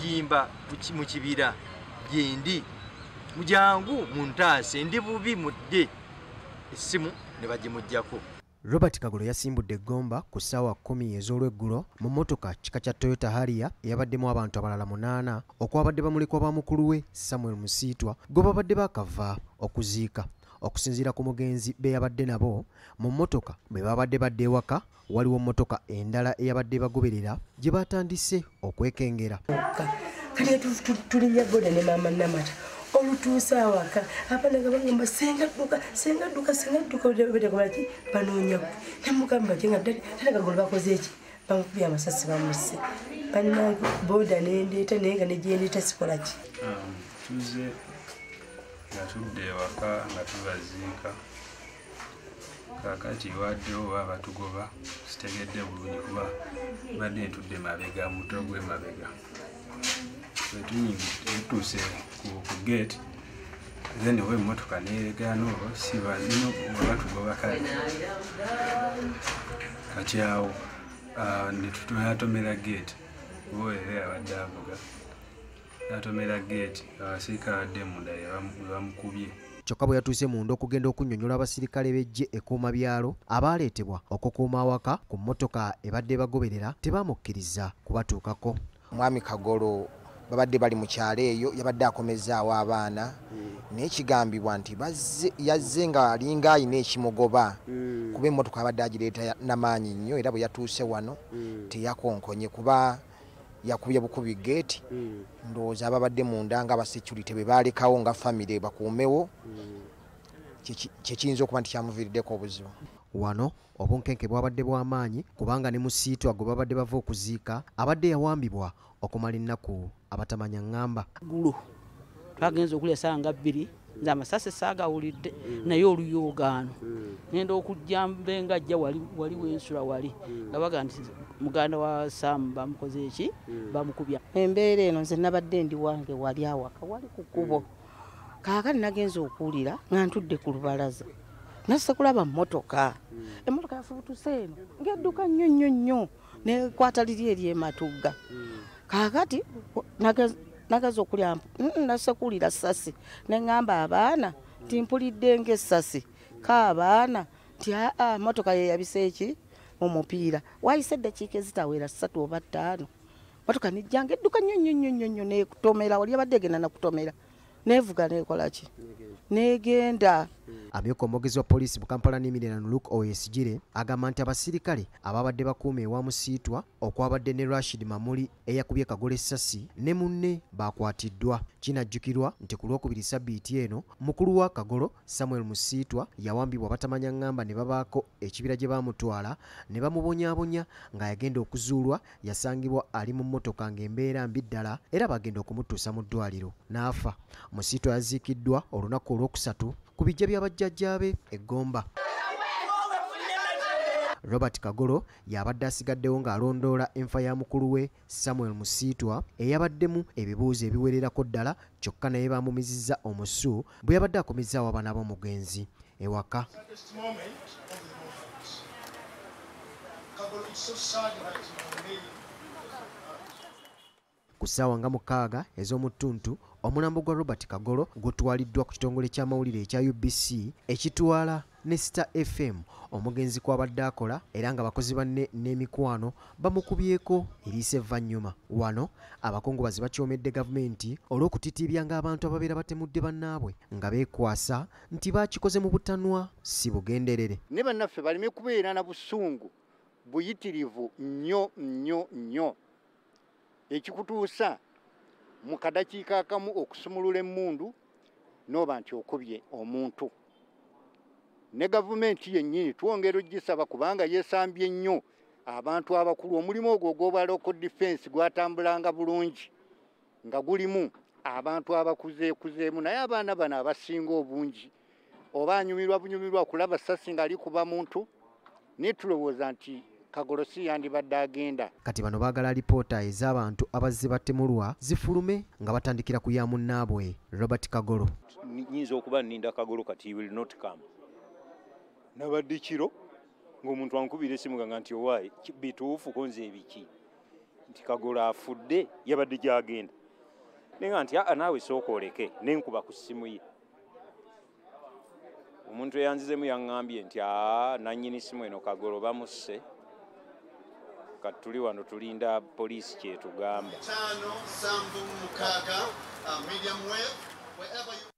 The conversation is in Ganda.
bimba mu kibira gyendi mujangu muntaase ndi bubi mudde essimu ne bagimujjako robert kagolo yasimbudde egomba ku ssaawa kkumi ez'olweggulo mu mmotoka kika kya toyota haria eyabaddemu abantu abalala munaana okwabadde bamulekwa ba mukulu we samuel musiitwa gwe babadde bakava okuziika okusinziira ku mugenzi beyabadde nabo mu mmotoka bwe babadde badde ewaka waliwo mmotoka endala eyabadde bagoberera gye batandise okwekengera kaliyetulinyagoda ne maama namata olutuuse awaka abaana nga bagamba senga dduka senga dduka senga dduka beraabaki banoonyaku namugamba ke nga ddali tana gagolo bakoze eki bamukubye amasasi bamusse banna boda nendeeta naye nga negyendeeta sikolaki um, tuze nga tudda ewaka nga tubaziika kaakati waddewo oba batugoba kitegedde bulungi kuba badde ntudde mabega muto gwe mabega etutuuse ku gate then oba emmotoka neregaanaoba sibanobatugoba kale katy awo netutonatomera gate oba era abadde avuga n'atomera geeti abasirika adde munda yebamukubye kyokka bwe yatuuse munda okugenda okunnyonnyola abasirikale b'ejje ekuuma byalo abaaleetebwa okukuuma awaka ku mmotoka ebadde bagoberera tebaamukkiriza kubatuukako mwami kagolo babadde bali mu kyalo eyo yabadde akomezaawo abaana naye kigambibwa nti yazze nga alinga ayina ekimugoba mm. kuba emmotoka abadde agireeta namaanyi nnyo era bwe yatuuse wano mm. teyakonkonye kuba yakubya bukubi geeti mm. ndowooza ababadde munda nga abasecurity bebalekawo nga famire bakuumewo mm. kyekiyinza okuba nti kyamuviiriddeko obuzibu wano obunkenke bwabadde bw'amaanyi kubanga ne musiitwa gwe babadde bava okuziika abadde yawambibwa okumala ennaku abatamanya ŋŋamba gulu twagenza okulya saa nga bbiri nze amasasi saagawulidde naye oluyoogaano nenda okujja mbenga jja waliwo ensula wali nga bagaa nti muganda wa saamu bamukoze eki bamukubya embeera eno nze nabadde ndi wange wali awaka wali ku kkubo kaakali nagenza okuwulira nga ntudde ku lubalaza nasse kulaba mmotoka emmotoka yafubutuse eno ngedduka nnyo nnyo nnyo nekwata liri eryematugga kaakati nagaza okulya nasekulira sasi neŋamba abaana timpulidde ngaesasi ka abaana nti aa motoka yeyabisa eki omupiira wayise eddakiika ezitawera satu oba ttaano motoka nijjanga edduka nyonyonyonyo nekutomera wali abadde egenda nakutomera nevuga nekolaki negenda amyuka omwogezi wa poliisi mu kampala nemirirano luk owesigire agamba nti abasirikale ababadde bakuuma ewamusiitwa okwabadde ne rashid mamuli eyakubye kagole essasi ne munne bakwatiddwa kinajjukirwa nti ku lwokubiri sabbiiti eno mukulu wa kagolo samuel musiitwa yawambibwa batamanya ngamba ne babaako ekibira gye bamutwala ne bamubonyaabonya ng'ayagenda okuzuulwa yasangibwa ali mu mmotoka ng'embeera mbi ddala era bagenda okumutuusa mu ddwaliro n'afa musiitwa yaziikiddwa olunaku olwokusatu ku bijja bya bajjajjaabe egomba robert kagolo y'abadde asigaddewo ng'alondoola enfa ya mukulu we samuel musiitwa eyabaddemu ebibuuzo ebiwererako ddala kyokka naye bamumizizza omusu bwe yabadde akomezzaawo abaana b'omugenzi ewaka So sad that my name. ku ssaawa nga mukaaga ez'omutuntu omulambo gwa robert kagolo gutwaliddwa ku kitongole ky'amawulire ekya ubc ekitwala ne star fm omugenzi kwabadde akola era nga bakozi banne n'emikwano bamukubyeko eriisa evvanyuma wano abakungubazi bakyomedde gavumenti olw'okutitiibyanga abantu ababeera batemudde bannaabwe nga beekwasa nti bakikoze mu butanwa si bugenderere ne bannaffe baleme kubeera na busungu buyitirivu nnyo nnyo nnyo ekikutuusa mu kadakiika akamu okusumulula emmundu nooba nti okubye omuntu ne gavumenti yennyini twongera ogisaba kubanga yeesambye ennyo abantu abakulu omulimu ogwo ogw'oba local defense gwatambulanga bulungi nga gulimu abantu abakuzeekuzeemu naye abaana bano abasinga obungi oba anyumirwa bunyumirwa kulaba sasi ng'ali kuba muntu netulowooza nti kagolosi yandibadde agenda kati bano baagala alipoota ez'abantu abazibatemulwa zifulume nga batandikira ku ya munnaabwe robert kagolo nyinza okuba nninda kagolo kati will not come nabadde kiro ngaomuntu ankubira esimuganga nti owaayi bituufu konza ebiki nti kagolo afudde yabadde gyagenda naye nga nti aa naawe sooka oleke nenkuba ku ssimu ye omuntu eyanzizemu yaŋŋambye nti aa nannyini simu eno kagolo bamusse kati tuli wano tulinda poliisi kyetugamba uh,